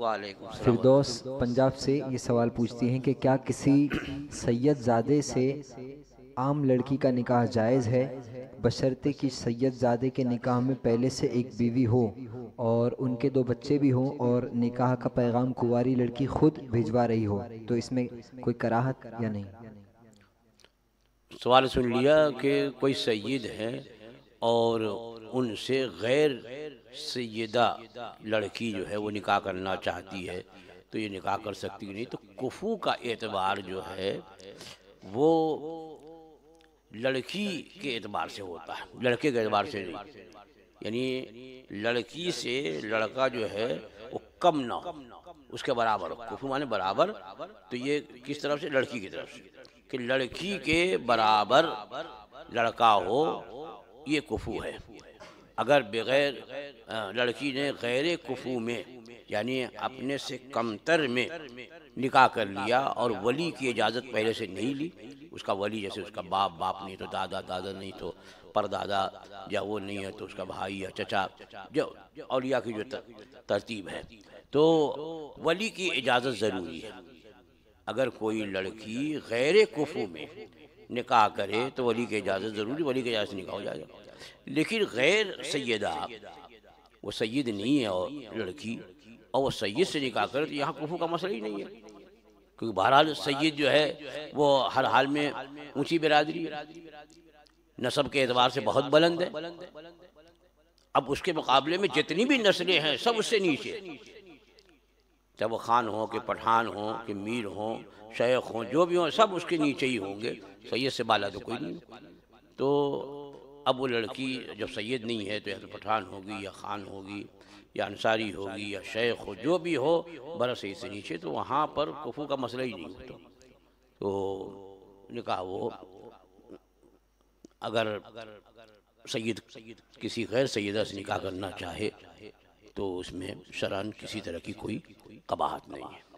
फिरदौस पंजाब से ये सवाल पूछती हैं कि क्या किसी सैयदजादे से आम लड़की का निकाह जायज़ है बशर्ते कि सैयदजादे के निकाह में पहले से एक बीवी हो और उनके दो बच्चे भी हों और निकाह का पैगाम कुंवारी लड़की खुद भिजवा रही हो तो इसमें कोई कराहत या नहीं सवाल सुन लिया कि कोई सैयद है और उनसे गैर सैदा लड़की जो है वो निकाह करना चाहती है तो ये निकाह कर सकती नहीं तो कुफू का एतबार जो है वो लड़की के एतबार से होता है लड़के के एतबार से नहीं यानी लड़की से लड़का जो है वो कम ना हो उसके बराबर कुफू माने बराबर तो ये किस तरफ से लड़की की तरफ से कि लड़की के बराबर लड़का हो ये कुफू है अगर बगैर लड़की ने गैर कुफू में यानी अपने से कमतर में निकाह कर लिया और वली की इजाज़त पहले से नहीं ली उसका वली जैसे उसका बाप बाप नहीं तो दादा दादा नहीं तो परदादा या वो नहीं है तो उसका भाई या चचा जो अलिया की जो तरतीब है तो वली की इजाज़त ज़रूरी है अगर कोई लड़की गैर कुफू में निकाह करे तो वली की इजाज़त ज़रूरी वली की इजाज़त निकाह हो जाएगा लेकिन गैर सैदा वो सैद नहीं है और लड़की और वो सैयद से निकाह करे तो यहाँ कुफू का मसला ही नहीं है क्योंकि बहरहाल सैद जो है वो हर हाल में ऊंची बिरादरी नसब के एतबार से बहुत बुलंद है अब उसके मुकाबले में जितनी भी नस्लें हैं सब उससे नीचे चाहे वो खान हो कि पठान हो कि मीर हो शेख हो जो भी हो सब उसके नीचे ही होंगे सैयद से बाला तो कोई नहीं तो अब वो लड़की जब सैयद नहीं है तो या तो पठान होगी या खान होगी या अंसारी होगी या शेख हो जो भी हो बरस से नीचे तो वहाँ पर कुफू का मसला ही नहीं होता तो निका वो अगर सैयद किसी गैर सैदा से निकाह करना चाहे तो उसमें शरण किसी तरह की कोई कबाहत नहीं है